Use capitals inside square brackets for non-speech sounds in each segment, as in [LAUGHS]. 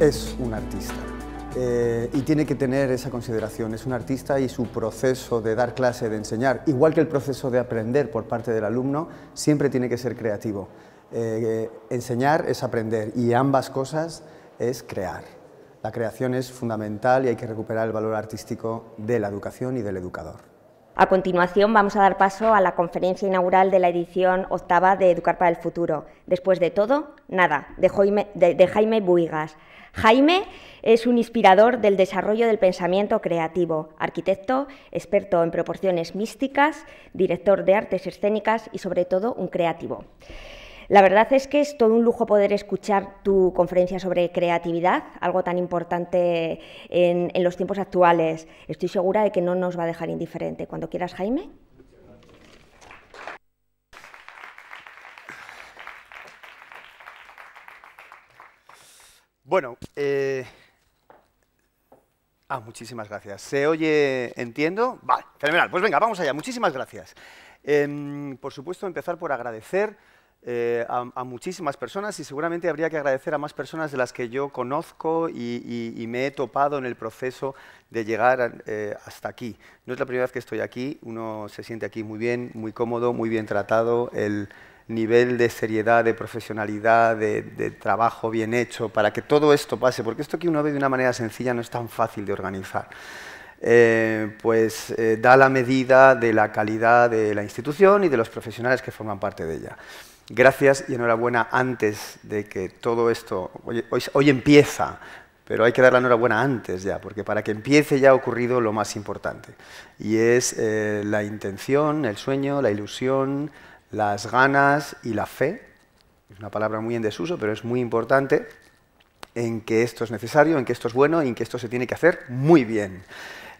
es un artista. Eh, y tiene que tener esa consideración, es un artista y su proceso de dar clase, de enseñar, igual que el proceso de aprender por parte del alumno, siempre tiene que ser creativo. Eh, enseñar es aprender y ambas cosas es crear. La creación es fundamental y hay que recuperar el valor artístico de la educación y del educador. A continuación vamos a dar paso a la conferencia inaugural de la edición octava de Educar para el Futuro. Después de todo, nada, de Jaime, de, Jaime Buigas. Jaime es un inspirador del desarrollo del pensamiento creativo, arquitecto, experto en proporciones místicas, director de artes escénicas y sobre todo un creativo. La verdad es que es todo un lujo poder escuchar tu conferencia sobre creatividad, algo tan importante en, los tiempos actuales. Estoy segura de que no nos va a dejar indiferente. Cuando quieras, Jaime. Bueno, eh... Ah, muchísimas gracias. ¿Se oye, entiendo? Vale, fenomenal. Pues venga, vamos allá. Muchísimas gracias. Em, por supuesto, empezar por agradecer eh, a, muchísimas personas y seguramente habría que agradecer a más personas de las que yo conozco y, me he topado en el proceso de llegar eh, hasta aquí. No es la primera vez que estoy aquí, uno se siente aquí muy bien, muy cómodo, muy bien tratado. El, nivel de seriedad, de profesionalidad, de, trabajo bien hecho, para que todo esto pase, porque esto que uno ve de una manera sencilla no es tan fácil de organizar. Eh, pues eh, da la medida de la calidad de la institución y de los profesionales que forman parte de ella. Gracias y enhorabuena antes de que todo esto, hoy, hoy, empieza, pero hay que dar la enhorabuena antes ya, porque para que empiece ya ha ocurrido lo más importante, y es eh, la intención, el sueño, la ilusión, las ganas y la fe, es una palabra muy en desuso, pero es muy importante, en que esto es necesario, en que esto es bueno y en que esto se tiene que hacer muy bien.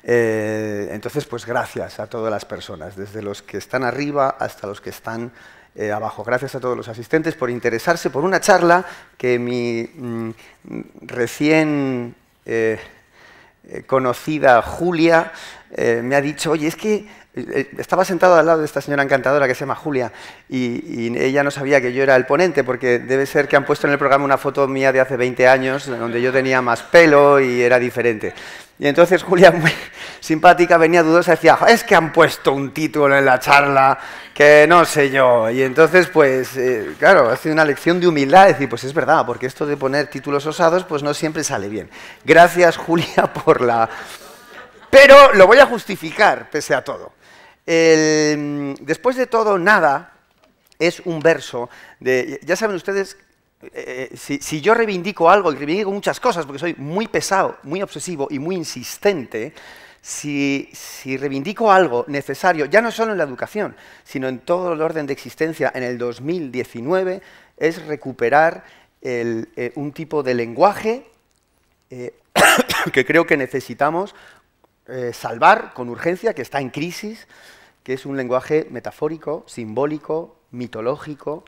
Eh, entonces, pues gracias a todas las personas, desde los que están arriba hasta los que están eh, abajo. Gracias a todos los asistentes por interesarse por una charla que mi mm, recién eh, conocida Julia me ha dicho, oye, es que eh, estaba sentado al lado de esta señora encantadora que se llama Julia y, ella no sabía que yo era el ponente porque debe ser que han puesto en el programa una foto mía de hace 20 años donde yo tenía más pelo y era diferente. Y entonces Julia, muy [LAUGHS] simpática, venía dudosa, decía, es que han puesto un título en la charla que no sé yo. Y entonces, pues, eh, claro, ha sido una lección de humildad, decir, pues es verdad, porque esto de poner títulos osados, pues no siempre sale bien. Gracias, [LAUGHS] Julia, por la... Pero lo voy a justificar, pese a todo. El, después de todo, nada es un verso de... Ya saben ustedes, eh, eh, si, yo reivindico algo, y reivindico muchas cosas, porque soy muy pesado, muy obsesivo y muy insistente, si, reivindico algo necesario, ya no solo en la educación, sino en todo el orden de existencia en el 2019, es recuperar eh, un tipo de lenguaje [COUGHS] que creo que necesitamos eh, salvar con urgencia, que está en crisis, que es un lenguaje metafórico, simbólico, mitológico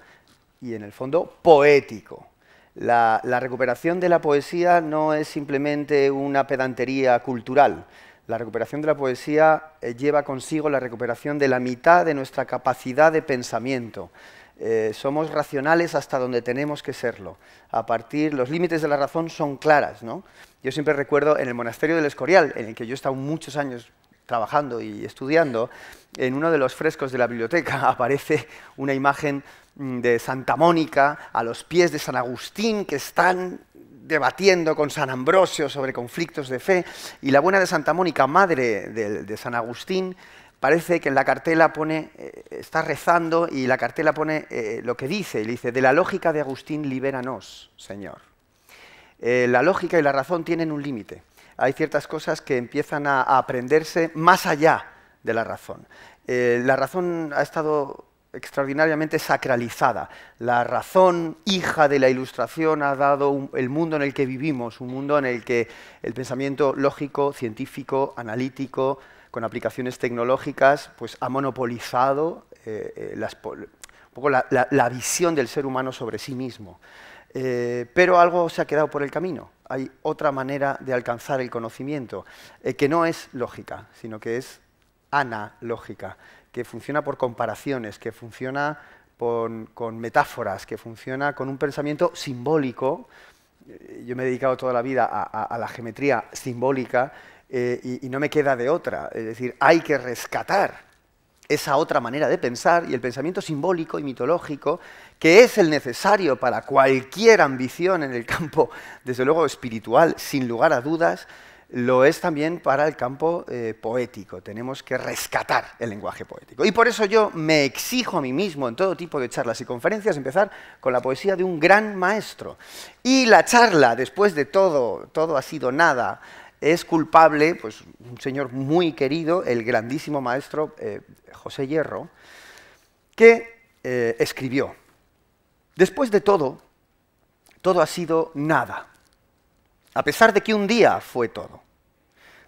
y en el fondo poético. La, recuperación de la poesía no es simplemente una pedantería cultural. La recuperación de la poesía eh, lleva consigo la recuperación de la mitad de nuestra capacidad de pensamiento. Eh, somos racionales hasta donde tenemos que serlo. A partir, los límites de la razón son claras, ¿no? Yo siempre recuerdo en el monasterio del Escorial, en el que yo he estado muchos años trabajando y estudiando, en uno de los frescos de la biblioteca [LAUGHS] aparece una imagen mm, de Santa Mónica a los pies de San Agustín que están debatiendo con San Ambrosio sobre conflictos de fe y la buena de Santa Mónica, madre de, San Agustín, parece que en la cartela pone, eh, está rezando y la cartela pone eh, lo que dice, y dice, de la lógica de Agustín libéranos, Señor. Eh, la lógica y la razón tienen un límite. Hay ciertas cosas que empiezan a, aprenderse más allá de la razón. Eh, la razón ha estado extraordinariamente sacralizada. La razón hija de la ilustración ha dado el mundo en el que vivimos, un mundo en el que el pensamiento lógico, científico, analítico, con aplicaciones tecnológicas, pues ha monopolizado eh, un poco la visión del ser humano sobre sí mismo. Eh, pero algo se ha quedado por el camino. Hay otra manera de alcanzar el conocimiento, eh, que no es lógica, sino que es analógica, que funciona por comparaciones, que funciona con metáforas, que funciona con un pensamiento simbólico. Eh, yo me he dedicado toda la vida a, la geometría simbólica y no me queda de otra. Es decir, hay que rescatar esa otra manera de pensar y el pensamiento simbólico y mitológico que es el necesario para cualquier ambición en el campo, desde luego espiritual, sin lugar a dudas, lo es también para el campo eh, poético. Tenemos que rescatar el lenguaje poético. Y por eso yo me exijo a mí mismo en todo tipo de charlas y conferencias empezar con la poesía de un gran maestro. Y la charla, después de todo, todo ha sido nada, es culpable, pues un señor muy querido, el grandísimo maestro eh, José Hierro, que eh, escribió Después de todo, todo ha sido nada, a pesar de que un día fue todo.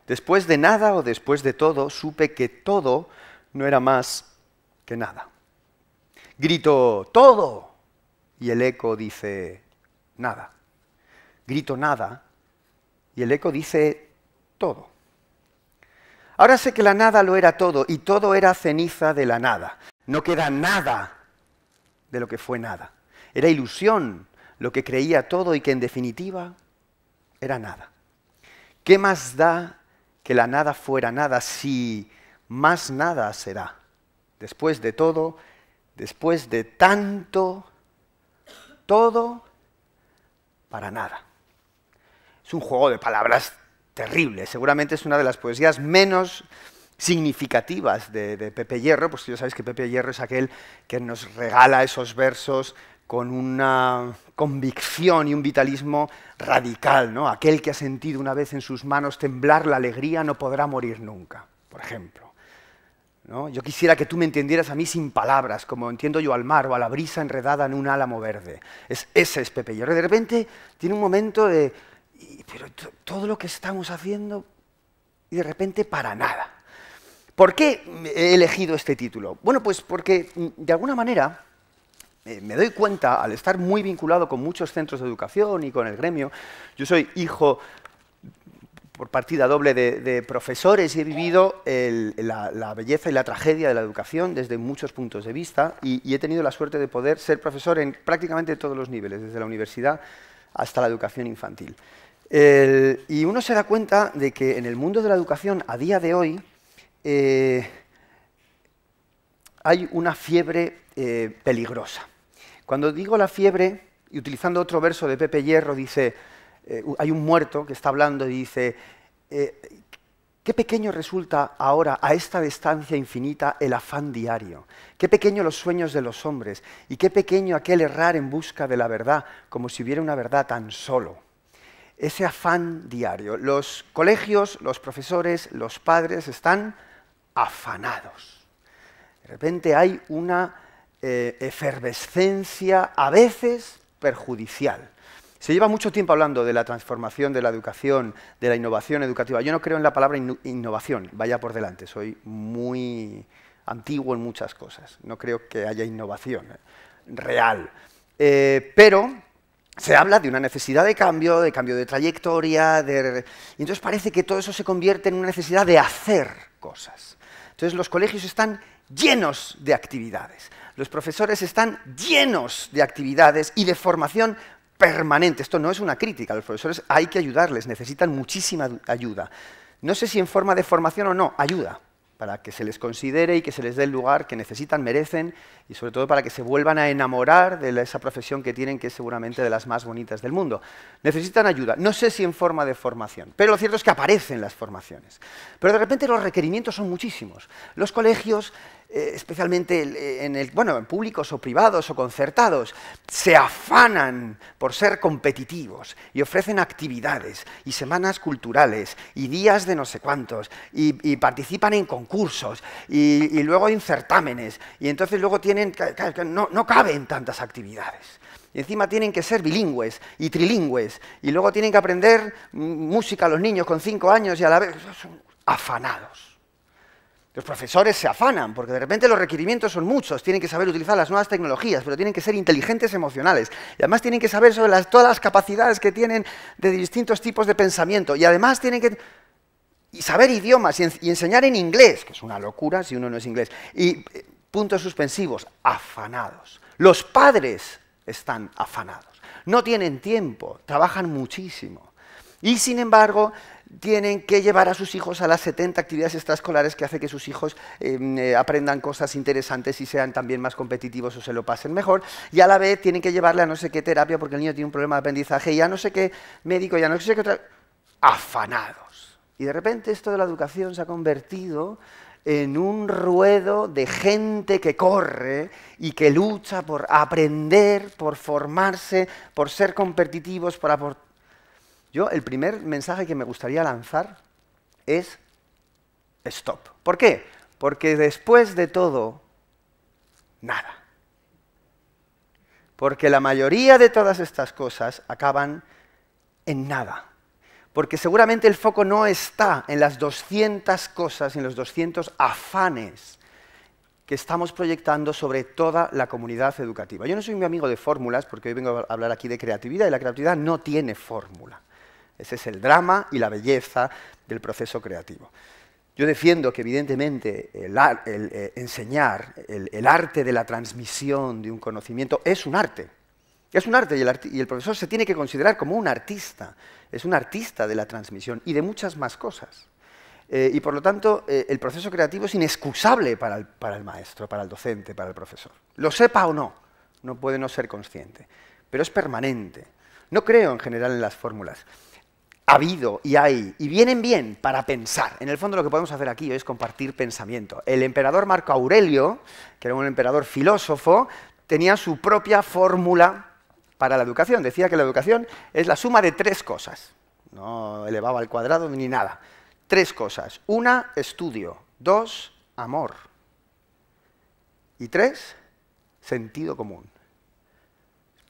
Después de nada o después de todo, supe que todo no era más que nada. Grito, todo, y el eco dice, nada. Grito, nada, y el eco dice, todo. Ahora sé que la nada lo era todo, y todo era ceniza de la nada. No queda nada de lo que fue nada. Era ilusión lo que creía todo y que en definitiva era nada. ¿Qué más da que la nada fuera nada si más nada será? Después de todo, después de tanto, todo para nada. Es un juego de palabras terrible. Seguramente es una de las poesías menos significativas de, Pepe Hierro, pues ya sabéis que Pepe Hierro es aquel que nos regala esos versos con una convicción y un vitalismo radical. ¿no? Aquel que ha sentido una vez en sus manos temblar la alegría no podrá morir nunca, por ejemplo. ¿no? Yo quisiera que tú me entendieras a mí sin palabras, como entiendo yo al mar o a la brisa enredada en un álamo verde. Es, ese es Pepe. Y de repente tiene un momento de, pero todo lo que estamos haciendo, y de repente para nada. ¿Por qué he elegido este título? Bueno, pues porque mm, de alguna manera eh, me doy cuenta, al estar muy vinculado con muchos centros de educación y con el gremio, yo soy hijo por partida doble de, profesores y he vivido la, belleza y la tragedia de la educación desde muchos puntos de vista y, he tenido la suerte de poder ser profesor en prácticamente todos los niveles, desde la universidad hasta la educación infantil. y uno se da cuenta de que en el mundo de la educación, a día de hoy, eh, hay una fiebre eh, peligrosa. Cuando digo la fiebre, y utilizando otro verso de Pepe Hierro, dice, eh, hay un muerto que está hablando y dice, eh, qué pequeño resulta ahora a esta distancia infinita el afán diario, qué pequeño los sueños de los hombres y qué pequeño aquel errar en busca de la verdad, como si hubiera una verdad tan solo ese afán diario. Los colegios, los profesores, los padres están afanados. De repente hay una eh, efervescencia a veces perjudicial. Se lleva mucho tiempo hablando de la transformación de la educación, de la innovación educativa. Yo no creo en la palabra innovación, vaya por delante, soy muy antiguo en muchas cosas, no creo que haya innovación eh, real. Eh, pero se habla de una necesidad de cambio, de cambio de trayectoria, de... y entonces parece que todo eso se convierte en una necesidad de hacer cosas. Entonces los colegios están llenos de actividades. Los profesores están llenos de actividades y de formación permanente. Esto no es una crítica, los profesores hay que ayudarles, necesitan muchísima ayuda. No sé si en forma de formación o no, ayuda, para que se les considere y que se les dé el lugar que necesitan, merecen, y sobre todo para que se vuelvan a enamorar de esa profesión que tienen, que es seguramente de las más bonitas del mundo. Necesitan ayuda, no sé si en forma de formación, pero lo cierto es que aparecen las formaciones. Pero de repente los requerimientos son muchísimos. Los colegios eh, especialmente eh, en el, bueno, en públicos o privados o concertados, se afanan por ser competitivos y ofrecen actividades y semanas culturales y días de no sé cuántos y, participan en concursos y, luego en certámenes y entonces luego tienen, no, no caben tantas actividades. Y encima tienen que ser bilingües y trilingües. Y luego tienen que aprender música a los niños con cinco años y a la vez son afanados. Los profesores se afanan porque de repente los requerimientos son muchos, tienen que saber utilizar las nuevas tecnologías, pero tienen que ser inteligentes emocionales y además tienen que saber sobre todas las capacidades que tienen de distintos tipos de pensamiento y además tienen que saber idiomas y, enseñar en inglés, que es una locura si uno no es inglés, y eh, puntos suspensivos, afanados. Los padres están afanados, no tienen tiempo, trabajan muchísimo y sin embargo tienen que llevar a sus hijos a las 70 actividades extraescolares que hace que sus hijos em, eh, aprendan cosas interesantes y sean también más competitivos o se lo pasen mejor. Y a la vez tienen que llevarle a no sé qué terapia porque el niño tiene un problema de aprendizaje y a no sé qué médico y a no sé qué otra... Afanados. Y de repente esto de la educación se ha convertido en un ruedo de gente que corre y que lucha por aprender, por formarse, por ser competitivos, por aportar yo el primer mensaje que me gustaría lanzar es stop. ¿Por qué? Porque después de todo, nada. Porque la mayoría de todas estas cosas acaban en nada. Porque seguramente el foco no está en las 200 cosas, en los 200 afanes que estamos proyectando sobre toda la comunidad educativa. Yo no soy muy amigo de fórmulas, porque hoy vengo a hablar aquí de creatividad, y la creatividad no tiene fórmula. Ese es el drama y la belleza del proceso creativo. Yo defiendo que evidentemente el, eh, enseñar, el, arte de la transmisión de un conocimiento es un arte. Es un arte y el, profesor se tiene que considerar como un artista. Es un artista de la transmisión y de muchas más cosas. Eh, y por lo tanto, eh, el proceso creativo es inexcusable para para el maestro, para el docente, para el profesor. Lo sepa o no, no puede no ser consciente. Pero es permanente. No creo en general en las fórmulas ha habido y hay, y vienen bien para pensar. En el fondo lo que podemos hacer aquí es compartir pensamiento. El emperador Marco Aurelio, que era un emperador filósofo, tenía su propia fórmula para la educación. Decía que la educación es la suma de tres cosas. No elevaba al cuadrado ni nada. Tres cosas. Una, estudio. Dos, amor. Y tres, sentido común.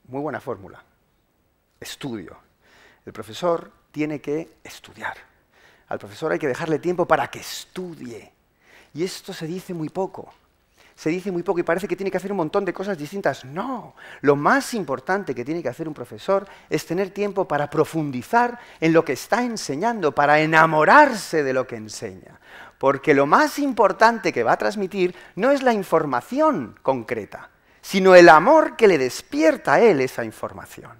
Muy buena fórmula. Estudio. El profesor tiene que estudiar. Al profesor hay que dejarle tiempo para que estudie. Y esto se dice muy poco. Se dice muy poco y parece que tiene que hacer un montón de cosas distintas. No, lo más importante que tiene que hacer un profesor es tener tiempo para profundizar en lo que está enseñando, para enamorarse de lo que enseña. Porque lo más importante que va a transmitir no es la información concreta, sino el amor que le despierta a él esa información.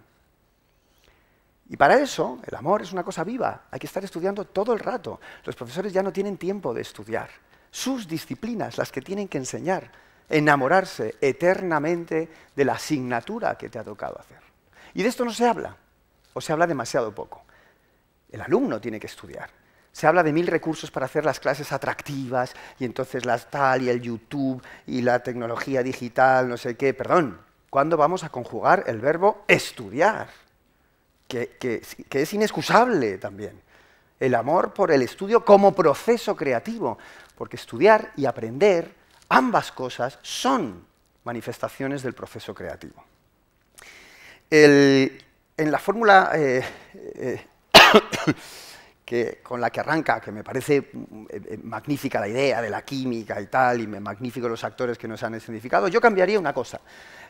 Y para eso, el amor es una cosa viva, hay que estar estudiando todo el rato. Los profesores ya no tienen tiempo de estudiar. Sus disciplinas, las que tienen que enseñar, enamorarse eternamente de la asignatura que te ha tocado hacer. Y de esto no se habla, o se habla demasiado poco. El alumno tiene que estudiar. Se habla de mil recursos para hacer las clases atractivas, y entonces las tal, y el YouTube, y la tecnología digital, no sé qué. Perdón, ¿cuándo vamos a conjugar el verbo estudiar? que, es inexcusable también. El amor por el estudio como proceso creativo, porque estudiar y aprender, ambas cosas son manifestaciones del proceso creativo. en la fórmula... Eh, eh, con la que arranca, que me parece mm, eh, eh, magnífica la idea de la química y tal, y me magnífico los actores que nos han escenificado, yo cambiaría una cosa.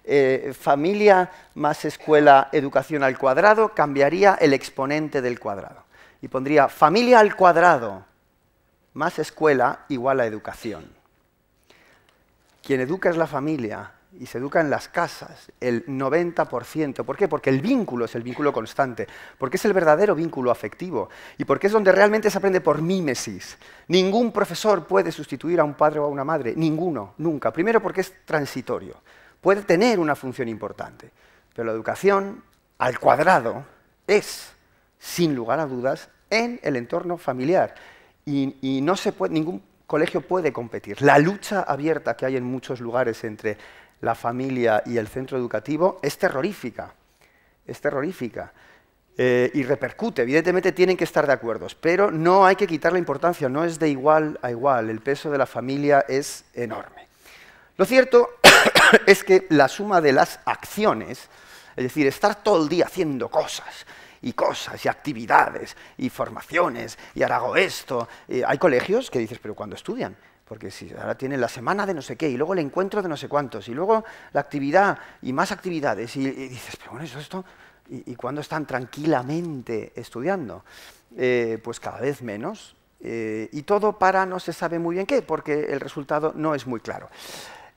Eh, familia más escuela, educación al cuadrado, cambiaría el exponente del cuadrado. Y pondría familia al cuadrado más escuela igual a educación. Quien educa es la familia y se educa en las casas, el 90%. ¿Por qué? Porque el vínculo es el vínculo constante, porque es el verdadero vínculo afectivo y porque es donde realmente se aprende por mímesis. Ningún profesor puede sustituir a un padre o a una madre, ninguno, nunca. Primero porque es transitorio, puede tener una función importante, pero la educación al cuadrado es, sin lugar a dudas, en el entorno familiar. Y, y no se puede, ningún colegio puede competir. La lucha abierta que hay en muchos lugares entre la familia y el centro educativo es terrorífica. Es terrorífica. Eh, y repercute. Evidentemente tienen que estar de acuerdo, pero no hay que quitar la importancia, no es de igual a igual, el peso de la familia es enorme. Lo cierto [COUGHS] es que la suma de las acciones, es decir, estar todo el día haciendo cosas, y cosas, y actividades, y formaciones, y ahora esto. Eh, hay colegios que dices, pero ¿cuándo estudian? Porque si ahora tienen la semana de no sé qué, y luego el encuentro de no sé cuántos, y luego la actividad y más actividades, y, dices, pero bueno, eso esto, ¿y, cuando cuándo están tranquilamente estudiando? Eh, pues cada vez menos. Eh, y todo para no se sabe muy bien qué, porque el resultado no es muy claro.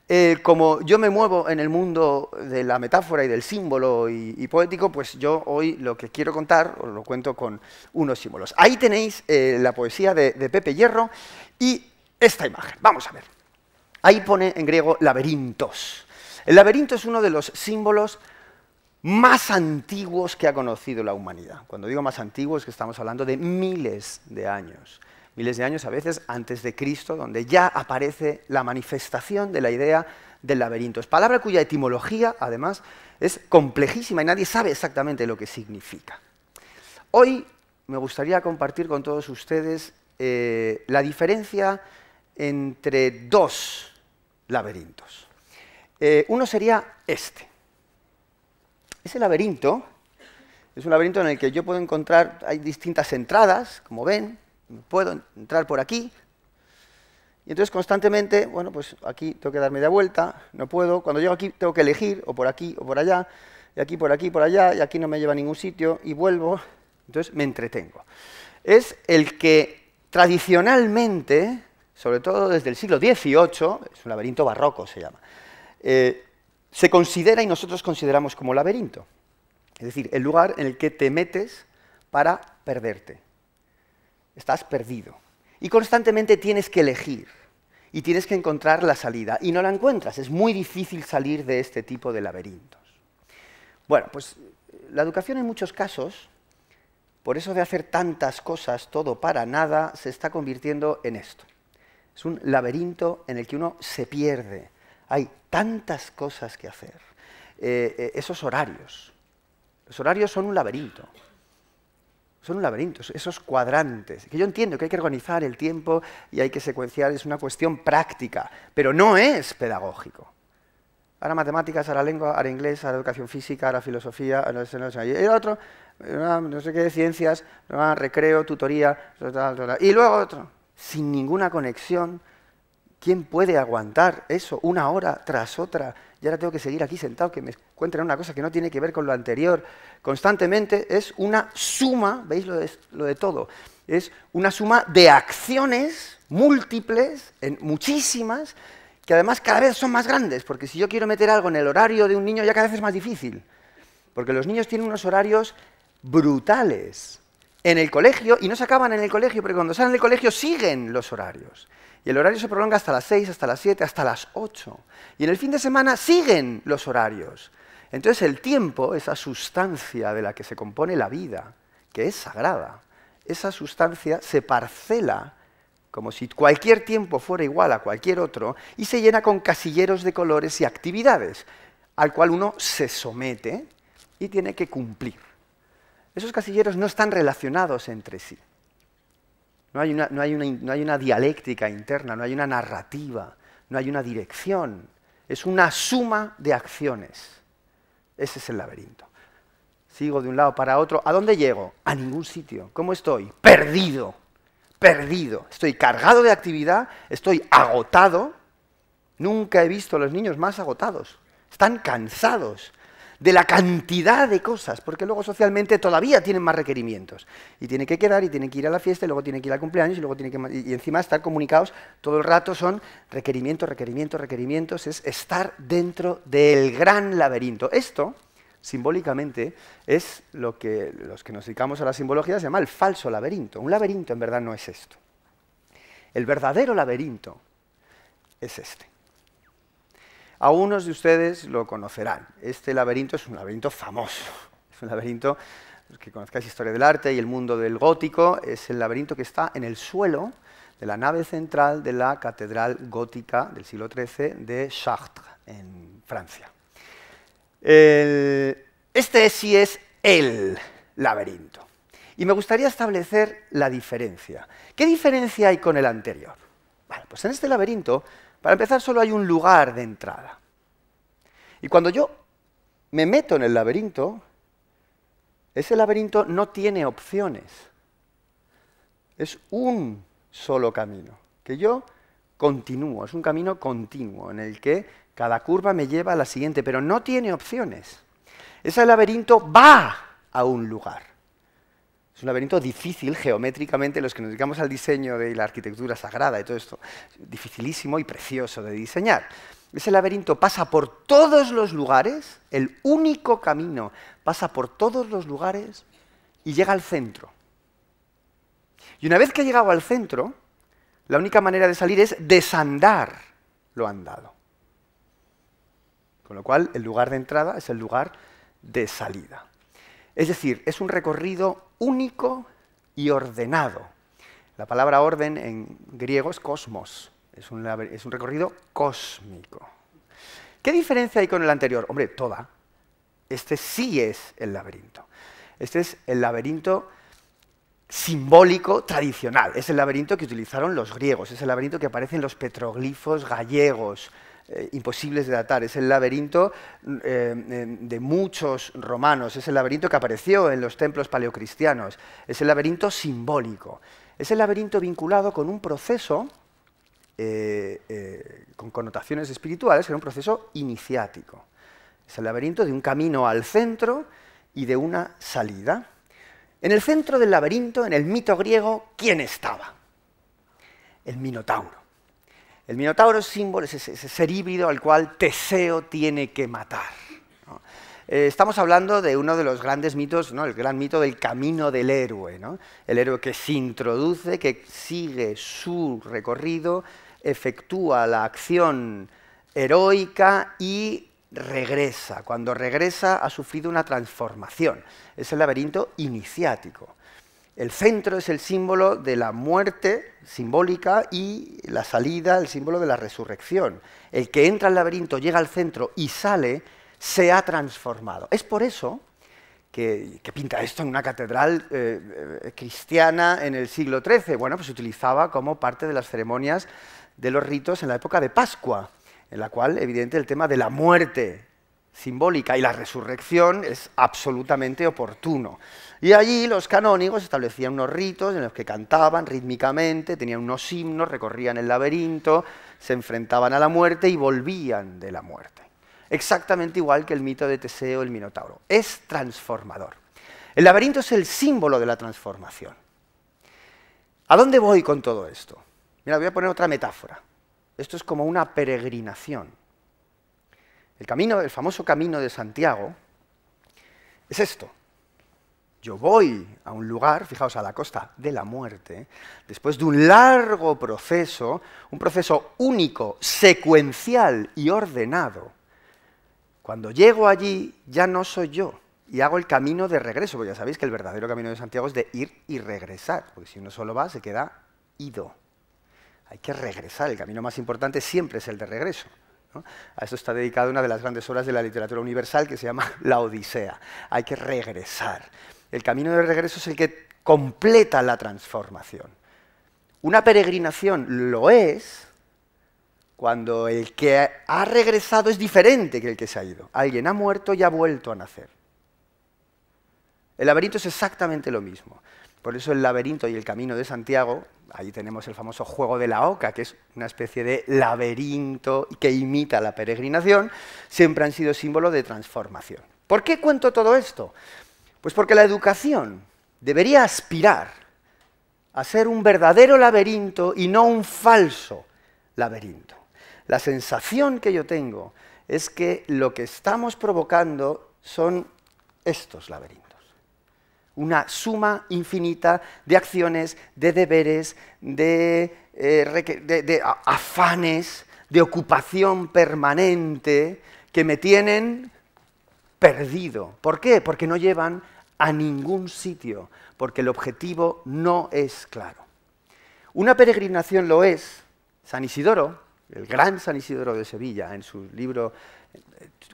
Eh, como yo me muevo en el mundo de la metáfora y del símbolo y, poético, pues yo hoy lo que quiero contar os lo cuento con unos símbolos. Ahí tenéis la poesía de, de, Pepe Hierro y esta imagen. Vamos a ver. Ahí pone en griego laberintos. El laberinto es uno de los símbolos más antiguos que ha conocido la humanidad. Cuando digo más antiguos es que estamos hablando de miles de años. Miles de años a veces antes de Cristo, donde ya aparece la manifestación de la idea del laberinto. Es palabra cuya etimología, además, es complejísima y nadie sabe exactamente lo que significa. Hoy me gustaría compartir con todos ustedes eh, la diferencia entre dos laberintos. Eh, uno sería este. Ese laberinto es un laberinto en el que yo puedo encontrar, hay distintas entradas, como ven, puedo entrar por aquí. Y entonces constantemente, bueno, pues aquí tengo que dar media vuelta, no puedo. Cuando llego aquí tengo que elegir, o por aquí o por allá, y aquí por aquí, por allá, y aquí no me lleva a ningún sitio, y vuelvo. Entonces me entretengo. Es el que tradicionalmente sobre todo desde el siglo XVIII, es un laberinto barroco se llama, eh, se considera y nosotros consideramos como laberinto. Es decir, el lugar en el que te metes para perderte. Estás perdido. Y constantemente tienes que elegir y tienes que encontrar la salida. Y no la encuentras. Es muy difícil salir de este tipo de laberintos. Bueno, pues la educación en muchos casos, por eso de hacer tantas cosas, todo para nada, se está convirtiendo en esto. Es un laberinto en el que uno se pierde. Hay tantas cosas que hacer. Eh, eh, esos horarios. Los horarios son un laberinto. Son un laberinto, esos cuadrantes. Que yo entiendo que hay que organizar el tiempo y hay que secuenciar, es una cuestión práctica, pero no es pedagógico. Ahora matemáticas, ahora lengua, ahora inglés, ahora educación física, ahora filosofía, ahora otro, eh, no sé qué, ciencias, recreo, tutoría, y luego otro sin ninguna conexión, ¿quién puede aguantar eso una hora tras otra? Y ahora tengo que seguir aquí sentado, que me encuentren una cosa que no tiene que ver con lo anterior. Constantemente es una suma, ¿veis lo de, lo de todo? Es una suma de acciones múltiples, en muchísimas, que además cada vez son más grandes, porque si yo quiero meter algo en el horario de un niño ya cada vez es más difícil, porque los niños tienen unos horarios brutales en el colegio y no se acaban en el colegio, pero cuando salen del colegio siguen los horarios. Y el horario se prolonga hasta las 6, hasta las 7, hasta las 8. Y en el fin de semana siguen los horarios. Entonces el tiempo, esa sustancia de la que se compone la vida, que es sagrada, esa sustancia se parcela como si cualquier tiempo fuera igual a cualquier otro y se llena con casilleros de colores y actividades, al cual uno se somete y tiene que cumplir. Esos casilleros no están relacionados entre sí. No hay, una, dialéctica interna, no hay una narrativa, no hay una dirección. Es una suma de acciones. Ese es el laberinto. Sigo de un lado para otro. ¿A dónde llego? A ningún sitio. ¿Cómo estoy? Perdido. Perdido. Estoy cargado de actividad, estoy agotado. Nunca he visto a los niños más agotados. Están cansados de la cantidad de cosas, porque luego socialmente todavía tienen más requerimientos. Y tiene que quedar, y tiene que ir a la fiesta, y luego tiene que ir al cumpleaños, y luego tiene que... Y encima estar comunicados todo el rato son requerimientos, requerimientos, requerimientos, es estar dentro del gran laberinto. Esto, simbólicamente, es lo que los que nos dedicamos a la simbología se llama el falso laberinto. Un laberinto en verdad no es esto. El verdadero laberinto es este. A unos de ustedes lo conocerán. Este laberinto es un laberinto famoso. Es un laberinto, que conozcáis historia del arte y el mundo del gótico, es el laberinto que está en el suelo de la nave central de la Catedral Gótica del siglo XIII de Chartres, en Francia. este sí es el laberinto. Y me gustaría establecer la diferencia. ¿Qué diferencia hay con el anterior? Bueno, pues en este laberinto para empezar, solo hay un lugar de entrada. Y cuando yo me meto en el laberinto, ese laberinto no tiene opciones. Es un solo camino, que yo continúo, es un camino continuo en el que cada curva me lleva a la siguiente, pero no tiene opciones. Ese laberinto va a un lugar. Es un laberinto difícil geométricamente, los que nos dedicamos al diseño de la arquitectura sagrada y todo esto, dificilísimo y precioso de diseñar. Ese laberinto pasa por todos los lugares, el único camino pasa por todos los lugares y llega al centro. Y una vez que ha llegado al centro, la única manera de salir es desandar lo andado. Con lo cual, el lugar de entrada es el lugar de salida. Es decir, es un recorrido único y ordenado. La palabra orden en griego es cosmos, es un, recorrido cósmico. ¿Qué diferencia hay con el anterior? Hombre, toda. Este sí es el laberinto. Este es el laberinto simbólico tradicional. Es el laberinto que utilizaron los griegos, es el laberinto que aparece en los petroglifos gallegos, eh, imposibles de datar. Es el laberinto eh, em, de muchos romanos, es el laberinto que apareció en los templos paleocristianos, es el laberinto simbólico, es el laberinto vinculado con un proceso eh, con connotaciones espirituales, que era un proceso iniciático. Es el laberinto de un camino al centro y de una salida. En el centro del laberinto, en el mito griego, ¿quién estaba? El Minotauro. El Minotauro es símbolo, es ese, ser híbrido al cual Teseo tiene que matar. Eh, estamos hablando de uno de los grandes mitos, ¿no? el gran mito del camino del héroe, el héroe que se introduce, que sigue su recorrido, efectúa la acción heroica y regresa. Cuando regresa ha sufrido una transformación. Es el laberinto iniciático. El centro es el símbolo de la muerte simbólica y la salida, el símbolo de la resurrección. El que entra al laberinto, llega al centro y sale, se ha transformado. Es por eso que, pinta esto en una catedral eh, eh, cristiana en el siglo XIII. Bueno, pues se utilizaba como parte de las ceremonias de los ritos en la época de Pascua, en la cual, evidente, el tema de la muerte simbólica y la resurrección es absolutamente oportuno. Y allí los canónigos establecían unos ritos en los que cantaban rítmicamente, tenían unos himnos, recorrían el laberinto, se enfrentaban a la muerte y volvían de la muerte. Exactamente igual que el mito de Teseo, el Minotauro. Es transformador. El laberinto es el símbolo de la transformación. ¿A dónde voy con todo esto? Mira, voy a poner otra metáfora. Esto es como una peregrinación. El camino, el famoso camino de Santiago, es esto. Yo voy a un lugar, fijaos, a la costa de la muerte, después de un largo proceso, un proceso único, secuencial y ordenado. Cuando llego allí ya no soy yo y hago el camino de regreso, porque ya sabéis que el verdadero camino de Santiago es de ir y regresar, porque si uno solo va se queda ido. Hay que regresar, el camino más importante siempre es el de regreso. A esto está dedicada una de las grandes obras de la literatura universal que se llama La Odisea. Hay que regresar. El camino de regreso es el que completa la transformación. Una peregrinación lo es cuando el que ha regresado es diferente que el que se ha ido. Alguien ha muerto y ha vuelto a nacer. El laberinto es exactamente lo mismo. Por eso el laberinto y el camino de Santiago, ahí tenemos el famoso juego de la oca, que es una especie de laberinto que imita la peregrinación, siempre han sido símbolo de transformación. ¿Por qué cuento todo esto? Pues porque la educación debería aspirar a ser un verdadero laberinto y no un falso laberinto. La sensación que yo tengo es que lo que estamos provocando son estos laberintos. Una suma infinita de acciones, de deberes, de, eh, afanes, de ocupación permanente que me tienen perdido. ¿Por qué? Porque no llevan a ningún sitio, porque el objetivo no es claro. Una peregrinación lo es. San Isidoro, el gran San Isidoro de Sevilla, en su libro,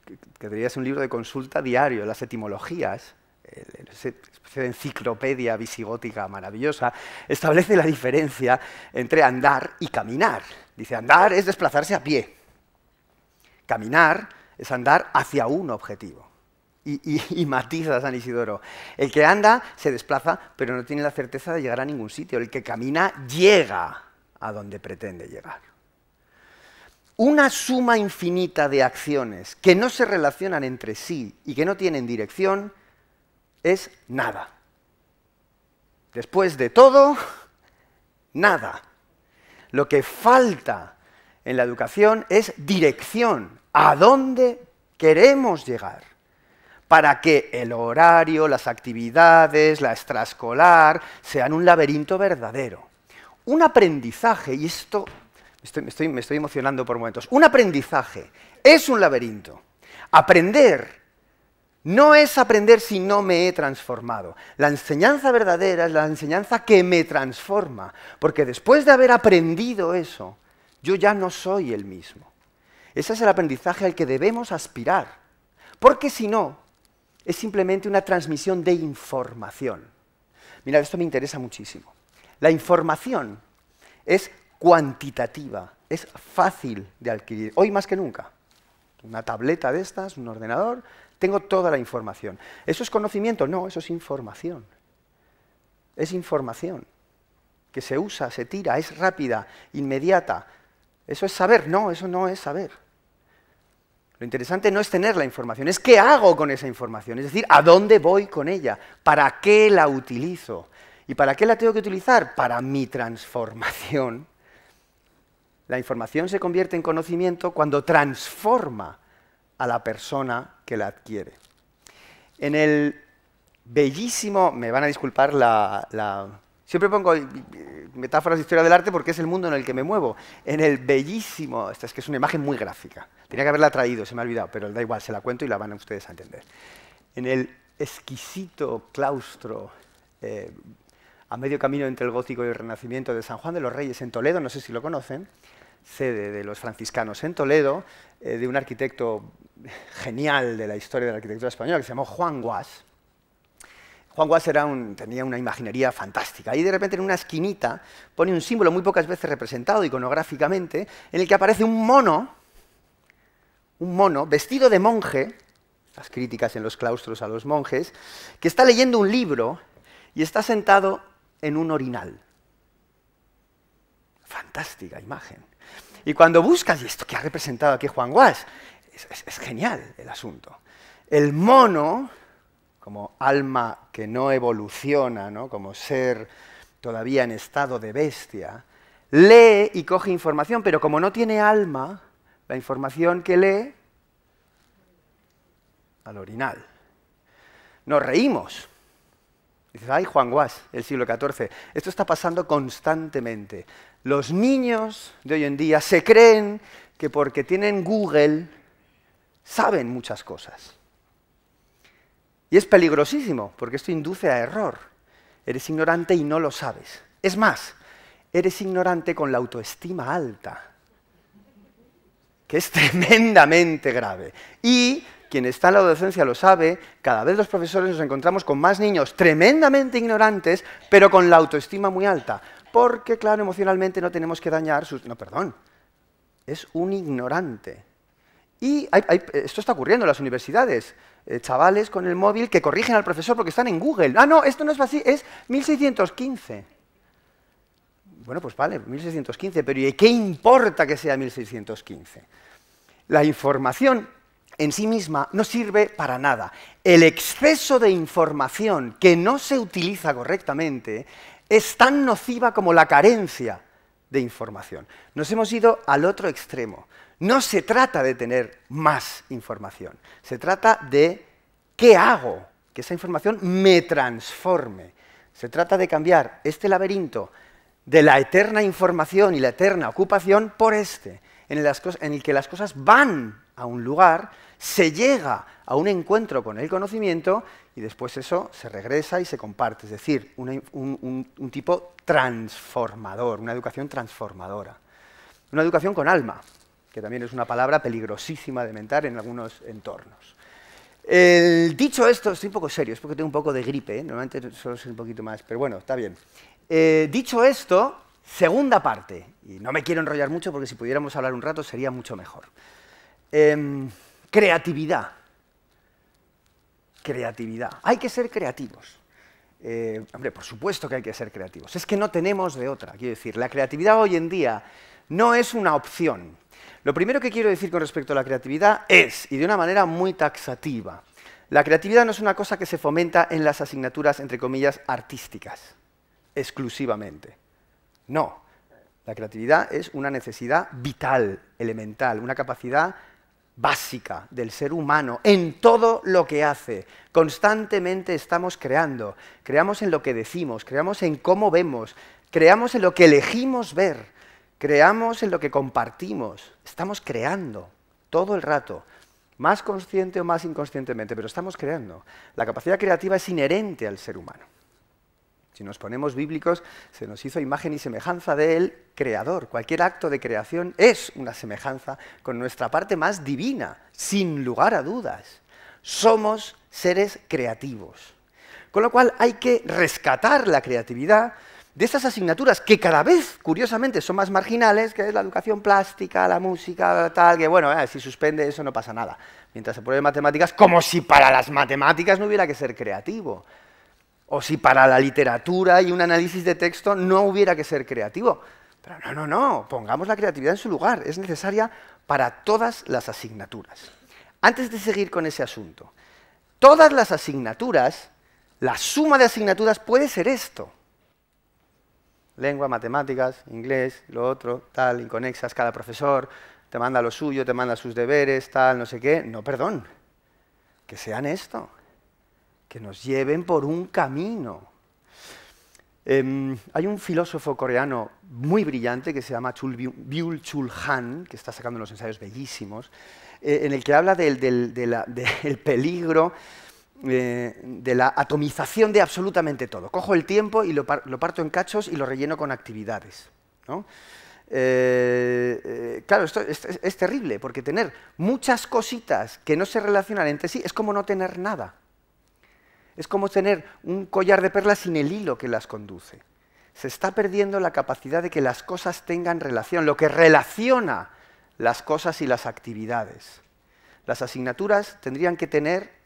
que debería ser un libro de consulta diario, las etimologías, eh, especie de enciclopedia visigótica maravillosa, establece la diferencia entre andar y caminar. Dice, andar es desplazarse a pie. Caminar es andar hacia un objetivo. [LAUGHS] y, matiza San Isidoro. El que anda se desplaza, pero no tiene la certeza de llegar a ningún sitio. El que camina llega a donde pretende llegar. Una suma infinita de acciones que no se relacionan entre sí y que no tienen dirección es nada. Después de todo, [LAUGHS] nada. Lo que falta en la educación es dirección. ¿A dónde queremos llegar? para que el horario, las actividades, la extraescolar, sean un laberinto verdadero. Un aprendizaje, y esto me estoy emocionando por momentos, un aprendizaje es un laberinto. Aprender no es aprender si no me he transformado. La enseñanza verdadera es la enseñanza que me transforma, porque después de haber aprendido eso, yo ya no soy el mismo. Ese es el aprendizaje al que debemos aspirar, porque si no, es simplemente una transmisión de información. Mirad, esto me interesa muchísimo. La información es cuantitativa, es fácil de adquirir, hoy más que nunca. Una tableta de estas, un ordenador, tengo toda la información. ¿Eso es conocimiento? No, eso es información. Es información que se usa, se tira, es rápida, inmediata. ¿Eso es saber? No, eso no es saber. Lo interesante no es tener la información, es qué hago con esa información, es decir, a dónde voy con ella, para qué la utilizo. ¿Y para qué la tengo que utilizar? Para mi transformación. La información se convierte en conocimiento cuando transforma a la persona que la adquiere. En el bellísimo, me van a disculpar la, Siempre pongo eh, metáforas de historia del arte porque es el mundo en el que me muevo. En el bellísimo, esta es que es una imagen muy gráfica. Tenía que haberla traído, se me ha olvidado, pero da igual, se la cuento y la van a ustedes a entender. En el exquisito claustro eh, a medio camino entre el gótico y el renacimiento de San Juan de los Reyes en Toledo, no sé si lo conocen, sede de los franciscanos en Toledo, eh, de un arquitecto genial de la historia de la arquitectura española que se llamó Juan Guas Juan Guas tenía una imaginería fantástica. Y de repente en una esquinita pone un símbolo muy pocas veces representado iconográficamente, en el que aparece un mono, un mono vestido de monje, las críticas en los claustros a los monjes, que está leyendo un libro y está sentado en un orinal. Fantástica imagen. Y cuando buscas, y esto que ha representado aquí Juan Guas, es genial el asunto. El mono como alma que no evoluciona, como ser todavía en estado de bestia, lee y coge información, pero como no tiene alma, la información que lee al orinal. Nos reímos. Dices, ay, Juan Guas, el siglo XIV. Esto está pasando constantemente. Los niños de hoy en día se creen que porque tienen Google saben muchas cosas. Y es peligrosísimo, porque esto induce a error. Eres ignorante y no lo sabes. Es más, eres ignorante con la autoestima alta, que es [LAUGHS] tremendamente grave. Y quien está en la docencia lo sabe, cada vez los profesores nos encontramos con más niños tremendamente ignorantes, pero con la autoestima muy alta, porque claro, emocionalmente no tenemos que dañar sus... No, perdón, es un ignorante. Y esto está ocurriendo en las universidades. Eh, chavales con el móvil que corrigen al profesor porque están en Google. Ah, no, esto no es así, es 1615. Bueno, pues vale, 1615, pero ¿y qué importa que sea 1615? La información en sí misma no sirve para nada. El exceso de información que no se utiliza correctamente es tan nociva como la carencia de información. Nos hemos ido al otro extremo. No se trata de tener más información, se trata de qué hago, que esa información me transforme. Se trata de cambiar este laberinto de la eterna información y la eterna ocupación por este, en el, que las cosas van a un lugar, se llega a un encuentro con el conocimiento y después eso se regresa y se comparte, es decir, un tipo transformador, una educación transformadora, una educación con alma, que también es una palabra peligrosísima de mentar en algunos entornos. Eh, dicho esto, estoy un poco serio, es porque tengo un poco de gripe, ¿eh? normalmente solo soy un poquito más, pero bueno, está bien. Eh, dicho esto, segunda parte, y no me quiero enrollar mucho porque si pudiéramos hablar un rato sería mucho mejor. Em, creatividad. Creatividad. Hay que ser creativos. hombre, por supuesto que hay que ser creativos. Es que no tenemos de otra. Quiero decir, la creatividad hoy en día no es una opción, lo primero que quiero decir con respecto a la creatividad es, y de una manera muy taxativa, la creatividad no es una cosa que se fomenta en las asignaturas, entre comillas, artísticas, exclusivamente. No, la creatividad es una necesidad vital, elemental, una capacidad básica del ser humano en todo lo que hace. Constantemente estamos creando, creamos en lo que decimos, creamos en cómo vemos, creamos en lo que elegimos ver Creamos en lo que compartimos. Estamos creando todo el rato, más consciente o más inconscientemente, pero estamos creando. La capacidad creativa es inherente al ser humano. Si nos ponemos bíblicos, se nos hizo imagen y semejanza del creador. Cualquier acto de creación es una semejanza con nuestra parte más divina, sin lugar a dudas. Somos seres creativos. Con lo cual hay que rescatar la creatividad de estas asignaturas que cada vez, curiosamente, son más marginales, que es la educación plástica, la música, tal, que bueno, eh, si suspende eso no pasa nada. Mientras se pruebe matemáticas, como si para las matemáticas no hubiera que ser creativo. O si para la literatura y un análisis de texto no hubiera que ser creativo. Pero no, no, no, pongamos la creatividad en su lugar, es necesaria para todas las asignaturas. Antes de seguir con ese asunto, todas las asignaturas, la suma de asignaturas puede ser esto lengua, matemáticas, inglés, lo otro, tal, inconexas, cada profesor te manda lo suyo, te manda sus deberes, tal, no sé qué. No, perdón, que sean esto, que nos lleven por un camino. Em, hay un filósofo coreano muy brillante que se llama Chul Byul Chul Han, que está sacando unos ensayos bellísimos, eh, en el que habla del, del [LAUGHS] peligro eh, de la atomización de absolutamente todo. Cojo el tiempo y lo, parto en cachos y lo relleno con actividades. Eh, eh, claro, esto es, terrible, porque tener muchas cositas que no se relacionan entre sí es como no tener nada. Es como tener un collar de perlas sin el hilo que las conduce. Se está perdiendo la capacidad de que las cosas tengan relación, lo que relaciona las cosas y las actividades. Las asignaturas tendrían que tener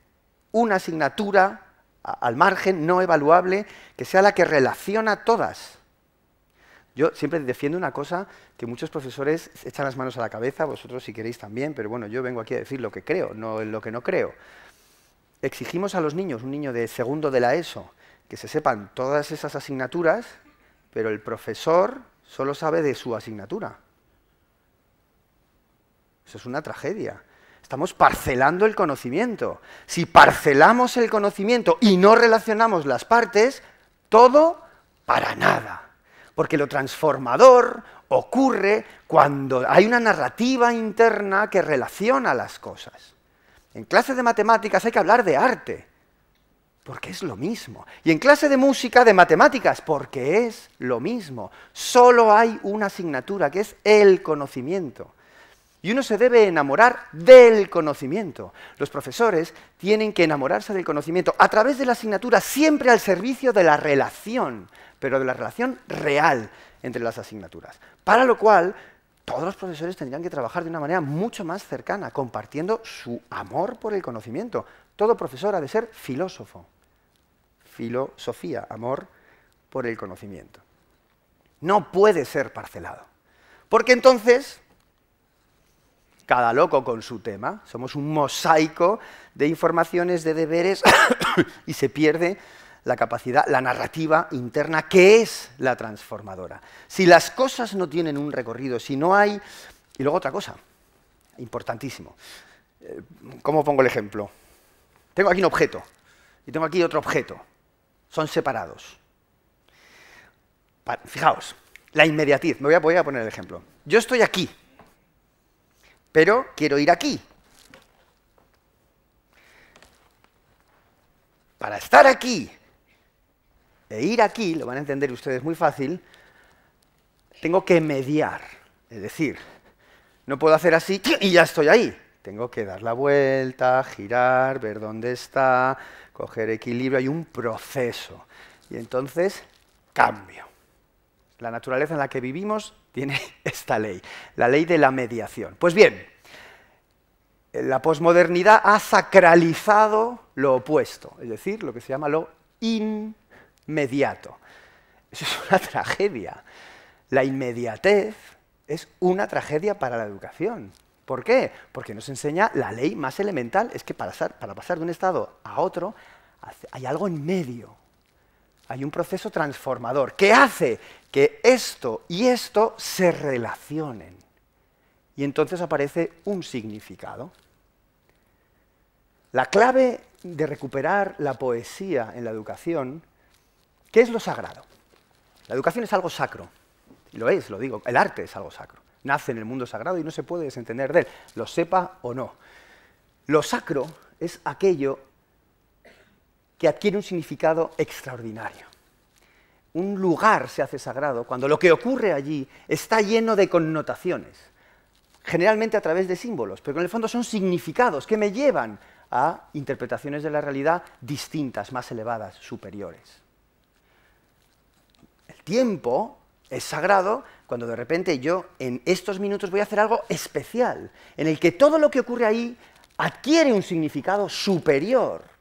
una asignatura al margen, no evaluable, que sea la que relaciona todas. Yo siempre defiendo una cosa que muchos profesores echan las manos a la cabeza, vosotros si queréis también, pero bueno, yo vengo aquí a decir lo que creo, no lo que no creo. Exigimos a los niños, un niño de segundo de la ESO, que se sepan todas esas asignaturas, pero el profesor solo sabe de su asignatura. Eso es una tragedia. Estamos parcelando el conocimiento. Si parcelamos el conocimiento y no relacionamos las partes, todo para nada. Porque lo transformador ocurre cuando hay una narrativa interna que relaciona las cosas. En clase de matemáticas hay que hablar de arte, porque es lo mismo. Y en clase de música, de matemáticas, porque es lo mismo. Solo hay una asignatura, que es el conocimiento. Y uno se debe enamorar del conocimiento. Los profesores tienen que enamorarse del conocimiento a través de la asignatura, siempre al servicio de la relación, pero de la relación real entre las asignaturas. Para lo cual, todos los profesores tendrían que trabajar de una manera mucho más cercana, compartiendo su amor por el conocimiento. Todo profesor ha de ser filósofo. Filosofía, amor por el conocimiento. No puede ser parcelado. Porque entonces cada loco con su tema. Somos un mosaico de informaciones, de deberes, [COUGHS] y se pierde la capacidad, la narrativa interna, que es la transformadora. Si las cosas no tienen un recorrido, si no hay... Y luego otra cosa, importantísimo. Eh, ¿Cómo pongo el ejemplo? Tengo aquí un objeto y tengo aquí otro objeto. Son separados. Fijaos, la inmediatez. Me voy a, voy a poner el ejemplo. Yo estoy aquí, pero quiero ir aquí. Para estar aquí e ir aquí, lo van a entender ustedes muy fácil, tengo que mediar. Es decir, no puedo hacer así y ya estoy ahí. Tengo que dar la vuelta, girar, ver dónde está, coger equilibrio. Hay un proceso. Y entonces cambio. La naturaleza en la que vivimos tiene esta ley, la ley de la mediación. Pues bien, la posmodernidad ha sacralizado lo opuesto, es decir, lo que se llama lo inmediato. Eso es una [LAUGHS] tragedia. La inmediatez es una tragedia para la educación. ¿Por qué? Porque nos enseña la ley más elemental, es que para pasar, de un estado a otro hay algo en medio, hay un proceso transformador ¿Qué hace que esto y esto se relacionen. Y entonces aparece un significado. La clave de recuperar la poesía en la educación, ¿qué es lo sagrado? La educación es algo sacro, lo es, lo digo, el arte es algo sacro, nace en el mundo sagrado y no se puede desentender de él, lo sepa o no. Lo sacro es aquello que adquiere un significado extraordinario un lugar se hace sagrado cuando lo que ocurre allí está lleno de connotaciones, generalmente a través de símbolos, pero en el fondo son significados que me llevan a interpretaciones de la realidad distintas, más elevadas, superiores. El tiempo es sagrado cuando de repente yo en estos minutos voy a hacer algo especial, en el que todo lo que ocurre ahí adquiere un significado superior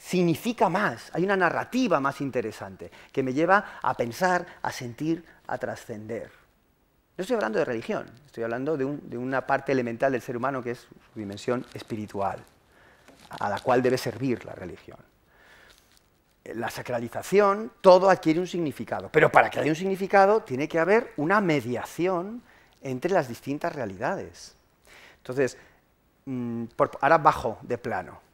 significa más, hay una narrativa más interesante que me lleva a pensar, a sentir, a trascender. No estoy hablando de religión, estoy hablando de, una parte elemental del ser humano que es su dimensión espiritual, a la cual debe servir la religión. La sacralización, todo adquiere un significado, pero para que haya un significado tiene que haber una mediación entre las distintas realidades. Entonces, mm, ahora bajo de plano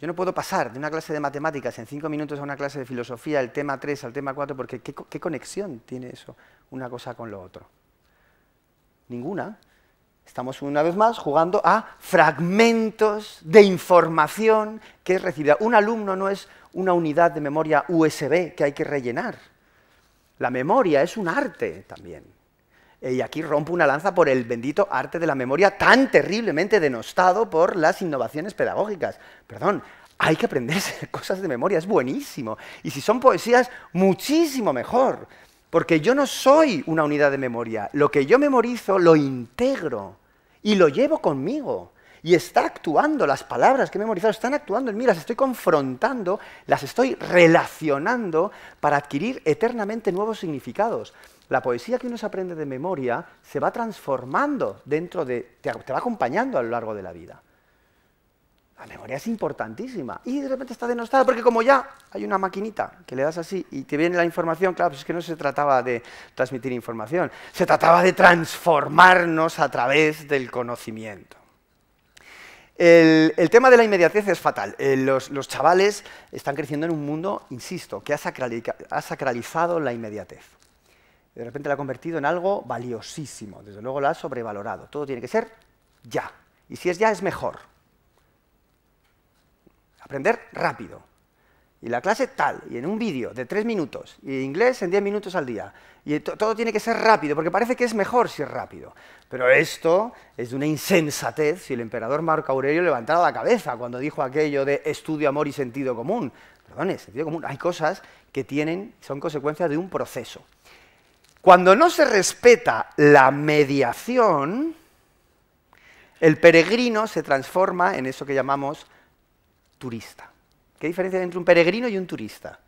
yo no puedo pasar de una clase de matemáticas en cinco minutos a una clase de filosofía, el tema tres al tema cuatro, porque ¿qué, ¿qué, conexión tiene eso una cosa con lo otro? Ninguna. Estamos una vez más jugando a fragmentos de información que es recibida. Un alumno no es una unidad de memoria USB que hay que rellenar. La memoria es un arte también. Eh, y aquí rompo una lanza por el bendito arte de la memoria tan terriblemente denostado por las innovaciones pedagógicas. Perdón, hay que aprenderse [LAUGHS] cosas de memoria, es buenísimo. Y si son poesías, muchísimo mejor. Porque yo no soy una unidad de memoria. Lo que yo memorizo lo integro y lo llevo conmigo. Y está actuando, las palabras que he memorizado están actuando en mí, las estoy confrontando, las estoy relacionando para adquirir eternamente nuevos significados la poesía que uno se aprende de memoria se va transformando dentro de, te, va acompañando a lo largo de la vida. La memoria es importantísima y de repente está denostada porque como ya hay una maquinita que le das así y te viene la información, claro, pues es que no se trataba de transmitir información, se trataba de transformarnos a través del conocimiento. El, tema de la inmediatez es fatal. Eh, los, chavales están creciendo en un mundo, insisto, que ha sacralizado la inmediatez de repente la ha convertido en algo valiosísimo, desde luego la ha sobrevalorado. Todo tiene que ser ya, y si es ya es mejor. Aprender rápido. Y la clase tal, y en un vídeo de tres minutos, y inglés en diez minutos al día. Y todo tiene que ser rápido, porque parece que es mejor si es rápido. Pero esto es de una insensatez si el emperador Marco Aurelio levantara la cabeza cuando dijo aquello de estudio, amor y sentido común. Perdón, sentido común. Hay cosas que tienen, son consecuencias de un proceso. Cuando no se respeta la mediación, el peregrino se transforma en eso que llamamos turista. ¿Qué diferencia hay entre un peregrino y un turista?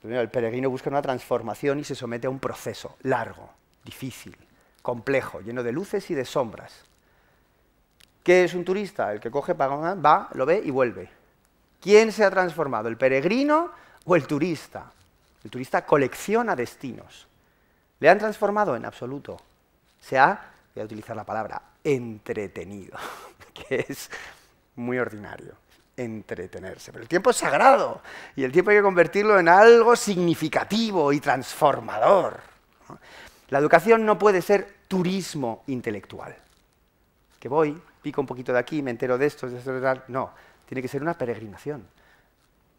Primero, el peregrino busca una transformación y se somete a un proceso largo, difícil, complejo, lleno de luces y de sombras. ¿Qué es un turista? El que coge, paga, va, lo ve y vuelve. ¿Quién se ha transformado? ¿El peregrino o el turista? El turista colecciona destinos le han transformado en absoluto. Se ha, voy a utilizar la palabra, entretenido, [LAUGHS] que es muy ordinario, entretenerse. Pero el tiempo es sagrado y el tiempo hay que convertirlo en algo significativo y transformador. La educación no puede ser turismo intelectual. Que voy, pico un poquito de aquí, me entero de esto, de esto, de tal. No, tiene que ser una peregrinación.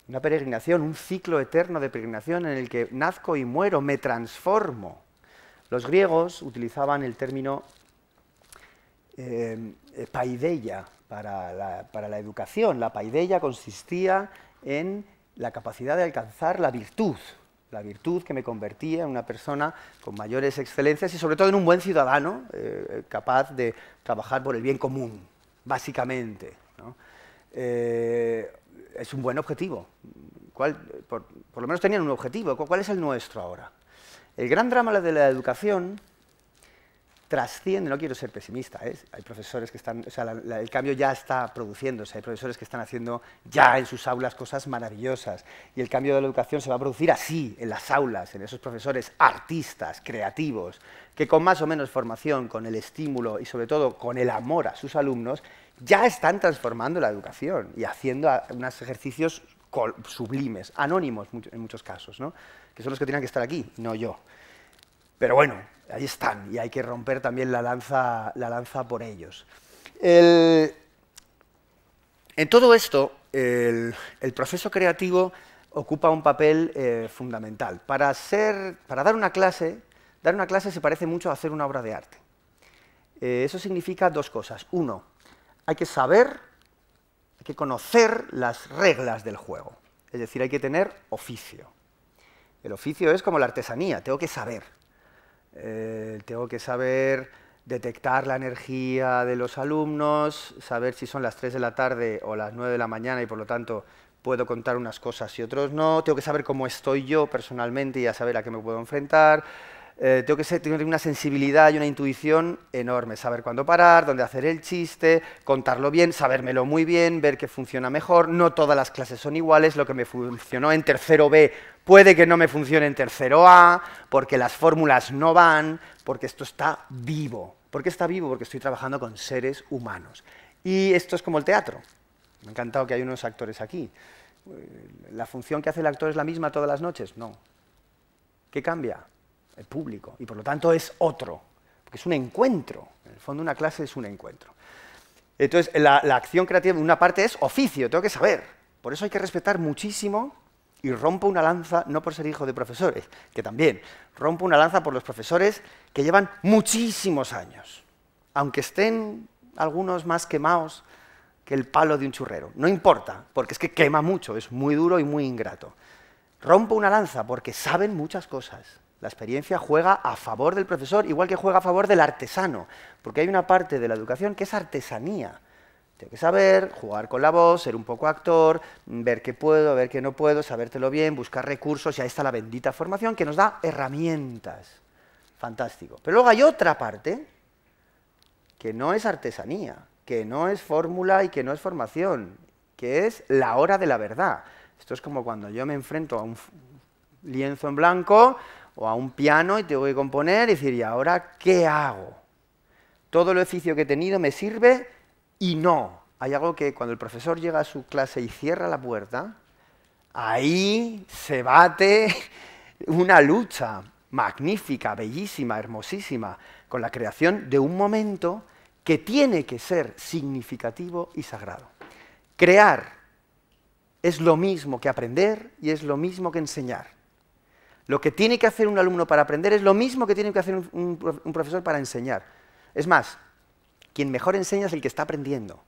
Una peregrinación, un ciclo eterno de peregrinación en el que nazco y muero, me transformo. Los griegos utilizaban el término eh, eh, paideia para la, educación. La paideia consistía en la capacidad de alcanzar la virtud, la virtud que me convertía en una persona con mayores excelencias y sobre todo en un buen ciudadano eh, capaz de trabajar por el bien común, básicamente. es un buen objetivo. por, lo menos tenían un objetivo. ¿Cuál es el nuestro ahora? El gran drama de la educación trasciende, no quiero ser pesimista, ¿eh? hay profesores que están, el cambio ya está produciéndose, hay profesores que están haciendo ya en sus aulas cosas maravillosas y el cambio de la educación se va a producir así, en las aulas, en esos profesores artistas, creativos, que con más o menos formación, con el estímulo y sobre todo con el amor a sus alumnos, ya están transformando la educación y haciendo unos ejercicios sublimes, anónimos en muchos casos, ¿no? que son los que tienen que estar aquí, no yo. Pero bueno, ahí están y hay que romper también la lanza, la lanza por ellos. en todo esto, el, proceso creativo ocupa un papel eh, fundamental. Para, para dar una clase, dar una clase se parece mucho a hacer una obra de arte. Eh, eso significa dos cosas. Uno, hay que saber, hay que conocer las reglas del juego. Es decir, hay que tener oficio. El oficio es como la artesanía, tengo que saber. Eh, tengo que saber detectar la energía de los alumnos, saber si son las 3 de la tarde o las 9 de la mañana y por lo tanto puedo contar unas cosas y otros no, tengo que saber cómo estoy yo personalmente y a saber a qué me puedo enfrentar, eh, tengo que ser, una sensibilidad y una intuición enorme, saber cuándo parar, dónde hacer el chiste, contarlo bien, sabérmelo muy bien, ver qué funciona mejor, no todas las clases son iguales, lo que me funcionó en tercero B puede que no me funcione en tercero A, porque las fórmulas no van, porque esto está vivo. ¿Por qué está vivo? Porque estoy trabajando con seres humanos. Y esto es como el teatro. Me ha encantado que hay unos actores aquí. Eh, ¿La función que hace el actor es la misma todas las noches? No. ¿Qué cambia? el público, y por lo tanto es otro, porque es un encuentro. En el fondo una clase es un encuentro. Entonces, la, acción creativa, una parte es oficio, tengo que saber. Por eso hay que respetar muchísimo y rompo una lanza no por ser hijo de profesores, que también, rompo una lanza por los profesores que llevan muchísimos años, aunque estén algunos más quemados que el palo de un churrero. No importa, porque es que quema mucho, es muy duro y muy ingrato. Rompo una lanza porque saben muchas cosas la experiencia juega a favor del profesor, igual que juega a favor del artesano, porque hay una parte de la educación que es artesanía. Tengo que saber jugar con la voz, ser un poco actor, ver qué puedo, ver qué no puedo, sabértelo bien, buscar recursos, y ahí está la bendita formación que nos da herramientas. Fantástico. Pero luego hay otra parte que no es artesanía, que no es fórmula y que no es formación, que es la hora de la verdad. Esto es como cuando yo me enfrento a un lienzo en blanco o a un piano y tengo que componer y decir, ¿y ahora qué hago? Todo el oficio que he tenido me sirve y no. Hay algo que cuando el profesor llega a su clase y cierra la puerta, ahí se bate [LAUGHS] una lucha magnífica, bellísima, hermosísima, con la creación de un momento que tiene que ser significativo y sagrado. Crear es lo mismo que aprender y es lo mismo que enseñar. Lo que tiene que hacer un alumno para aprender es lo mismo que tiene que hacer un, profesor para enseñar. Es más, quien mejor enseña es el que está aprendiendo.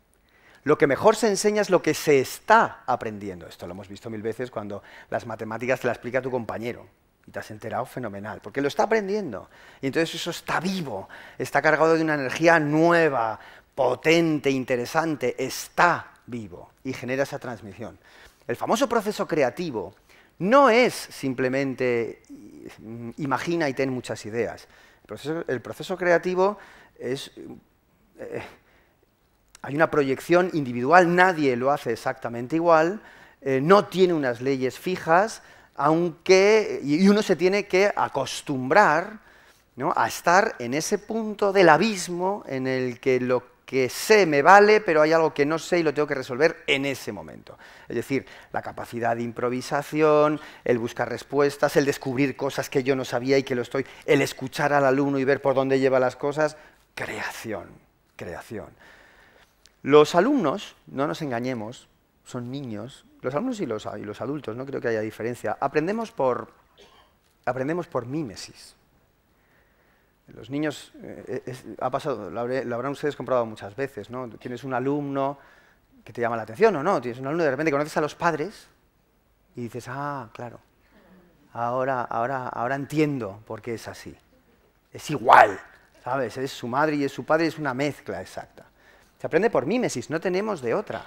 Lo que mejor se enseña es lo que se está aprendiendo. Esto lo hemos visto mil veces cuando las matemáticas te las explica tu compañero. Y te has enterado fenomenal, porque lo está aprendiendo. Y entonces eso está vivo, está cargado de una energía nueva, potente, interesante, está vivo y genera esa transmisión. El famoso proceso creativo no es simplemente mm, imagina y ten muchas ideas. El proceso, creativo es... Eh, hay una proyección individual, nadie lo hace exactamente igual, eh, no tiene unas leyes fijas, aunque... y uno se tiene que acostumbrar ¿no? a estar en ese punto del abismo en el que lo que sé me vale, pero hay algo que no sé y lo tengo que resolver en ese momento. Es decir, la capacidad de improvisación, el buscar respuestas, el descubrir cosas que yo no sabía y que lo estoy, el escuchar al alumno y ver por dónde lleva las cosas, creación, creación. Los alumnos, no nos engañemos, son niños, los alumnos y los, y los adultos, no creo que haya diferencia, aprendemos por, aprendemos por mímesis. Los niños, eh, eh, ha pasado, lo, habrán ustedes comprobado muchas veces, ¿no? Tienes un alumno que te llama la atención o no, tienes un alumno y de repente conoces a los padres y dices, ah, claro, ahora, ahora, ahora entiendo por qué es así. Es igual, ¿sabes? Es su madre y es su padre, es una mezcla exacta. Se aprende por mímesis, no tenemos de otra.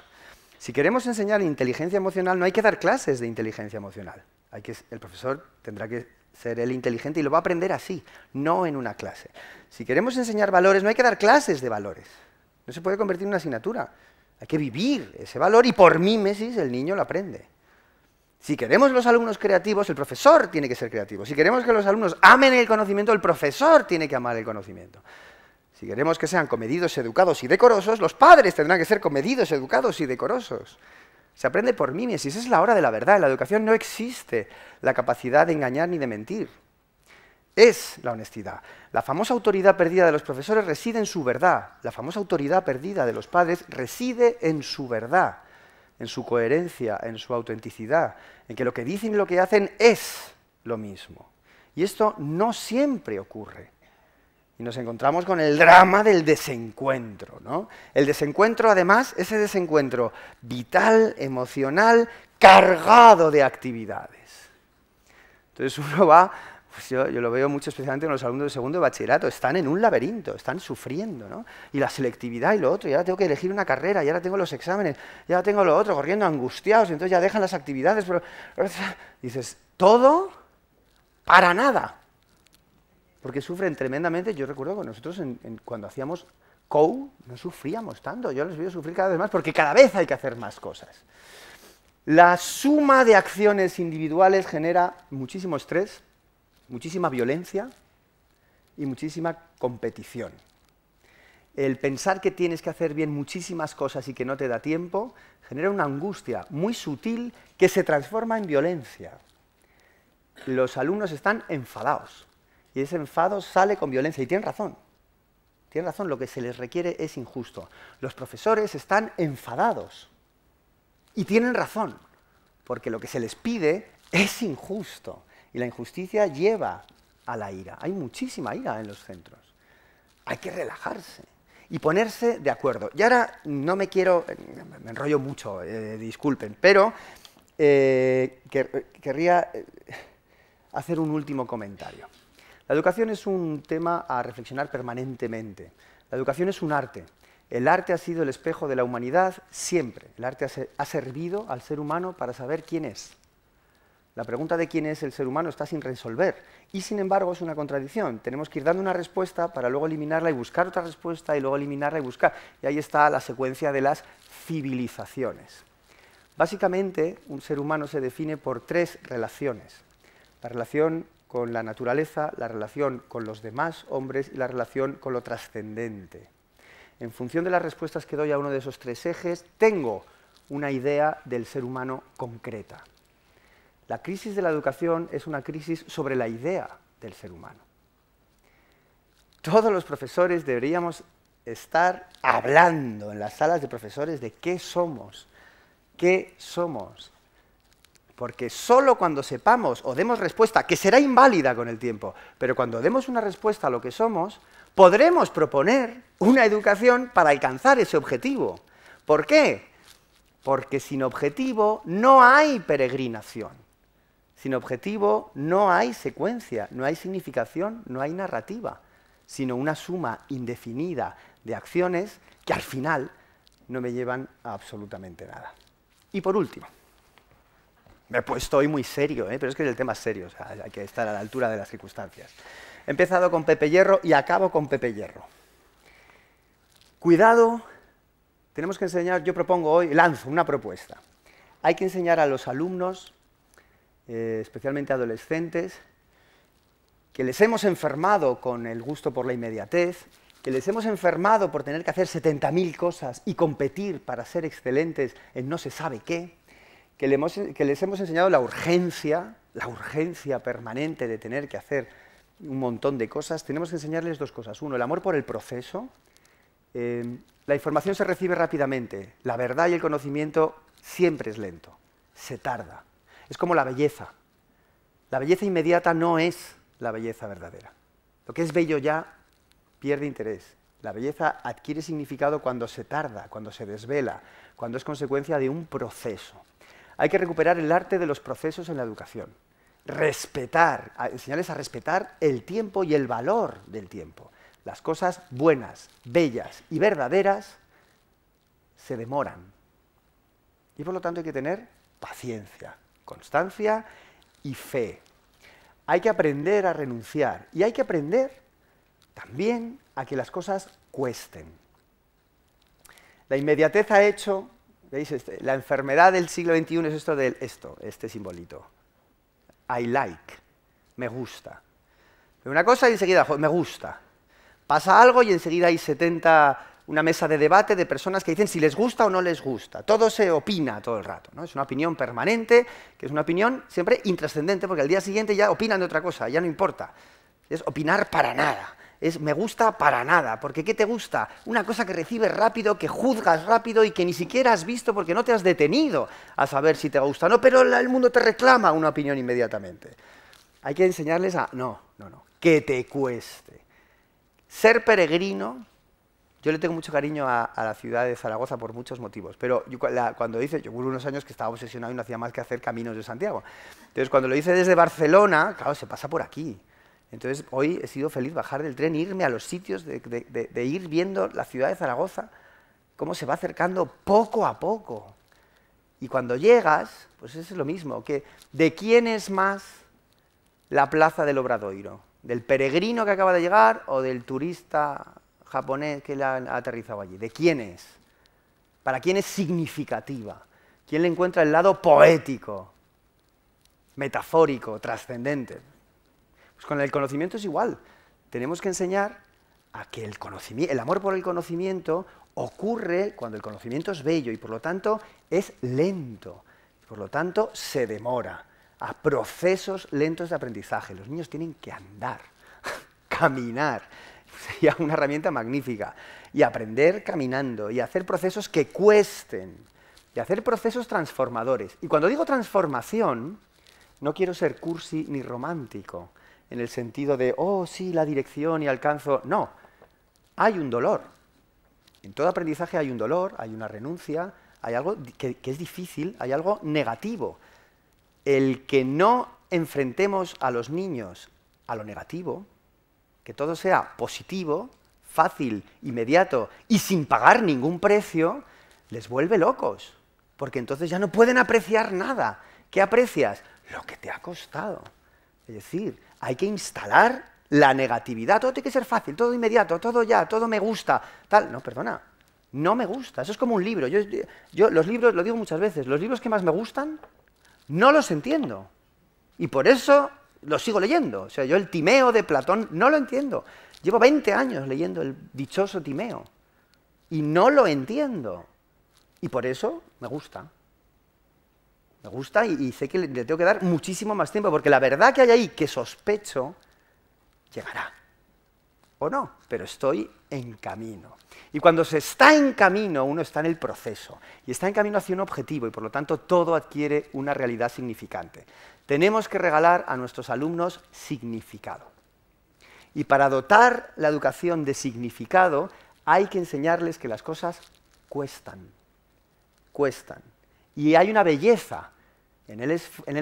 Si queremos enseñar inteligencia emocional, no hay que dar clases de inteligencia emocional. Hay que, el profesor tendrá que ser el inteligente y lo va a aprender así, no en una clase. Si queremos enseñar valores, no hay que dar clases de valores. No se puede convertir en una asignatura. Hay que vivir ese valor y por mímesis el niño lo aprende. Si queremos los alumnos creativos, el profesor tiene que ser creativo. Si queremos que los alumnos amen el conocimiento, el profesor tiene que amar el conocimiento. Si queremos que sean comedidos, educados y decorosos, los padres tendrán que ser comedidos, educados y decorosos. Se aprende por mimesis. es la hora de la verdad. En la educación no existe la capacidad de engañar ni de mentir. Es la honestidad. La famosa autoridad perdida de los profesores reside en su verdad. La famosa autoridad perdida de los padres reside en su verdad, en su coherencia, en su autenticidad, en que lo que dicen y lo que hacen es lo mismo. Y esto no siempre ocurre nos encontramos con el drama del desencuentro. ¿no? El desencuentro, además, ese desencuentro vital, emocional, cargado de actividades. Entonces uno va, pues yo, lo veo mucho especialmente en los alumnos de segundo de bachillerato, están en un laberinto, están sufriendo, ¿no? Y la selectividad y lo otro, ya ahora tengo que elegir una carrera, y ahora tengo los exámenes, ya tengo lo otro, corriendo angustiados, y entonces ya dejan las actividades, pero... Dices, todo para nada porque sufren tremendamente. Yo recuerdo que nosotros cuando hacíamos co no sufríamos tanto, yo les veo sufrir cada vez más, porque cada vez hay que hacer más cosas. La suma de acciones individuales genera muchísimo estrés, muchísima violencia y muchísima competición. El pensar que tienes que hacer bien muchísimas cosas y que no te da tiempo genera una angustia muy sutil que se transforma en violencia. Los alumnos están enfadados y ese enfado sale con violencia. Y tienen razón. Tienen razón, lo que se les requiere es injusto. Los profesores están enfadados. Y tienen razón, porque lo que se les pide es injusto. Y la injusticia lleva a la ira. Hay muchísima ira en los centros. Hay que relajarse y ponerse de acuerdo. Y ahora no me quiero, me enrollo mucho, eh, disculpen, pero eh, querría eh, hacer un último comentario. La educación es un tema a reflexionar permanentemente. La educación es un arte. El arte ha sido el espejo de la humanidad siempre. El arte ha servido al ser humano para saber quién es. La pregunta de quién es el ser humano está sin resolver y sin embargo es una contradicción. Tenemos que ir dando una respuesta para luego eliminarla y buscar otra respuesta y luego eliminarla y buscar. Y ahí está la secuencia de las civilizaciones. Básicamente un ser humano se define por tres relaciones. La relación con la naturaleza, la relación con los demás hombres y la relación con lo trascendente. En función de las respuestas que doy a uno de esos tres ejes, tengo una idea del ser humano concreta. La crisis de la educación es una crisis sobre la idea del ser humano. Todos los profesores deberíamos estar hablando en las salas de profesores de qué somos, qué somos, porque solo cuando sepamos o demos respuesta, que será inválida con el tiempo, pero cuando demos una respuesta a lo que somos, podremos proponer una educación para alcanzar ese objetivo. ¿Por qué? Porque sin objetivo no hay peregrinación. Sin objetivo no hay secuencia, no hay significación, no hay narrativa, sino una suma indefinida de acciones que al final no me llevan a absolutamente nada. Y por último, me he puesto hoy muy serio, ¿eh? pero es que el tema serio, hay que estar a la altura de las circunstancias. He empezado con Pepe Hierro y acabo con Pepe Hierro. Cuidado, tenemos que enseñar, yo propongo hoy, lanzo una propuesta. Hay que enseñar a los alumnos, eh, especialmente adolescentes, que les hemos enfermado con el gusto por la inmediatez, que les hemos enfermado por tener que hacer 70.000 cosas y competir para ser excelentes en no se sabe qué, que, les hemos enseñado la urgencia, la urgencia permanente de tener que hacer un montón de cosas, tenemos que enseñarles dos cosas. Uno, el amor por el proceso. Eh, la información se recibe rápidamente, la verdad y el conocimiento siempre es lento, se tarda. Es como la belleza. La belleza inmediata no es la belleza verdadera. Lo que es bello ya pierde interés. La belleza adquiere significado cuando se tarda, cuando se desvela, cuando es consecuencia de un proceso hay que recuperar el arte de los procesos en la educación. Respetar, enseñarles a respetar el tiempo y el valor del tiempo. Las cosas buenas, bellas y verdaderas se demoran. Y por lo tanto hay que tener paciencia, constancia y fe. Hay que aprender a renunciar y hay que aprender también a que las cosas cuesten. La inmediatez ha hecho este, la enfermedad del siglo XXI es esto esto, este simbolito. I like, me gusta. una cosa y enseguida, me gusta. Pasa algo y enseguida hay 70, una mesa de debate de personas que dicen si les gusta o no les gusta. Todo se opina todo el rato, Es una opinión permanente, que es una opinión siempre intrascendente, porque al día siguiente ya opinan de otra cosa, ya no importa. Es opinar para nada es me gusta para nada, porque ¿qué te gusta? Una cosa que recibes rápido, que juzgas rápido y que ni siquiera has visto porque no te has detenido a saber si te gusta o no, pero el mundo te reclama una opinión inmediatamente. Hay que enseñarles a, no, no, no, que te cueste. Ser peregrino, yo le tengo mucho cariño a, la ciudad de Zaragoza por muchos motivos, pero cuando dice, yo hubo unos años que estaba obsesionado y no hacía más que hacer caminos de Santiago. Entonces, cuando lo dice desde Barcelona, claro, se pasa por aquí entonces, hoy he sido feliz bajar del tren, irme a los sitios, de, ir viendo la ciudad de Zaragoza, cómo se va acercando poco a poco. Y cuando llegas, pues es lo mismo, que ¿de quién es más la plaza del Obradoiro? ¿Del peregrino que acaba de llegar o del turista japonés que la ha aterrizado allí? ¿De quién es? ¿Para quién es significativa? ¿Quién le encuentra el lado poético, metafórico, trascendente? Pues con el conocimiento es igual. Tenemos que enseñar a que el amor por el conocimiento ocurre cuando el conocimiento es bello y por lo tanto es lento, por lo tanto se demora a procesos lentos de aprendizaje. Los niños tienen que andar, [LAUGHS] caminar, sería una herramienta magnífica, y aprender caminando, y hacer procesos que cuesten, y hacer procesos transformadores. Y cuando digo transformación, no quiero ser cursi ni romántico, en el sentido de, oh, sí, la dirección y alcanzo. No, hay un dolor. En todo aprendizaje hay un dolor, hay una renuncia, hay algo que, que es difícil, hay algo negativo. El que no enfrentemos a los niños a lo negativo, que todo sea positivo, fácil, inmediato y sin pagar ningún precio, les vuelve locos, porque entonces ya no pueden apreciar nada. ¿Qué aprecias? Lo que te ha costado. Es decir, hay que instalar la negatividad. Todo tiene que ser fácil, todo inmediato, todo ya, todo me gusta, tal. No, perdona, no me gusta. Eso es como un libro. Yo, los libros, lo digo muchas veces, los libros que más me gustan no los entiendo. Y por eso los sigo leyendo. O sea, yo el Timeo de Platón no lo entiendo. Llevo 20 años leyendo el dichoso Timeo y no lo entiendo. Y por eso me gusta me gusta y, sé que le, le, tengo que dar muchísimo más tiempo, porque la verdad que hay ahí que sospecho llegará. O no, pero estoy en camino. Y cuando se está en camino, uno está en el proceso. Y está en camino hacia un objetivo, y por lo tanto todo adquiere una realidad significante. Tenemos que regalar a nuestros alumnos significado. Y para dotar la educación de significado, hay que enseñarles que las cosas cuestan. Cuestan. Y hay una belleza en el,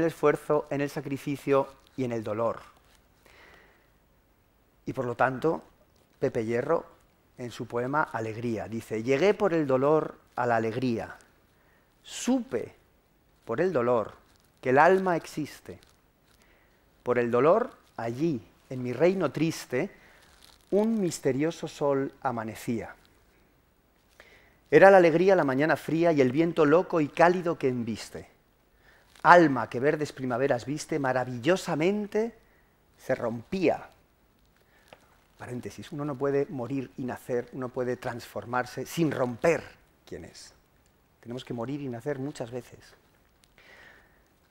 esfuerzo, en el sacrificio y en el dolor. Y por lo tanto, Pepe Hierro, en su poema Alegría, dice, llegué por el dolor a la alegría, supe por el dolor que el alma existe. Por el dolor, allí, en mi reino triste, un misterioso sol amanecía. Era la alegría la mañana fría y el viento loco y cálido que embiste. Alma que verdes primaveras viste, maravillosamente se rompía. Paréntesis, uno no puede morir y nacer, uno puede transformarse sin romper quién es. Tenemos que morir y nacer muchas veces.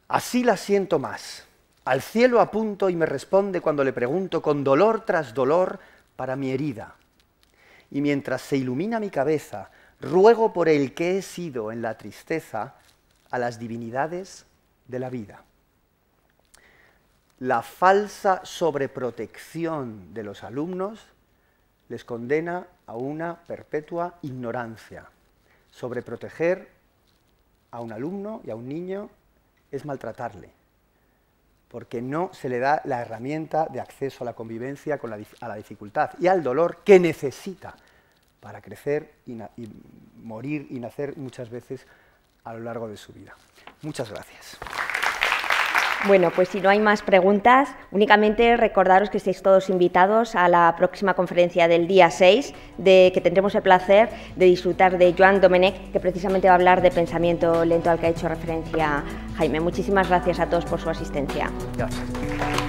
Así la siento más. Al cielo apunto y me responde cuando le pregunto con dolor tras dolor para mi herida. Y mientras se ilumina mi cabeza ruego por el que he sido en la tristeza a las divinidades de la vida. La falsa sobreprotección de los alumnos les condena a una perpetua ignorancia. Sobreproteger a un alumno y a un niño es maltratarle, porque no se le da la herramienta de acceso a la convivencia a la dificultad y al dolor que necesita para crecer y, morir y nacer muchas veces a lo largo de su vida. Muchas gracias. Bueno, pues si no hay más preguntas, únicamente recordaros que estáis todos invitados a la próxima conferencia del día 6, de que tendremos el placer de disfrutar de Joan Domenech, que precisamente va a hablar de pensamiento lento al que ha hecho referencia Jaime. Muchísimas gracias a todos por su asistencia. Gracias.